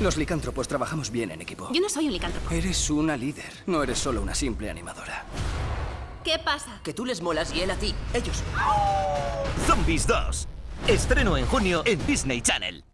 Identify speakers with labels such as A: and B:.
A: Los licántropos trabajamos bien en equipo. Yo
B: no soy un licántropo.
A: Eres una líder, no eres solo una simple animadora.
B: ¿Qué pasa? Que tú les molas y él a ti. Ellos.
C: Zombies 2. Estreno en junio en Disney Channel.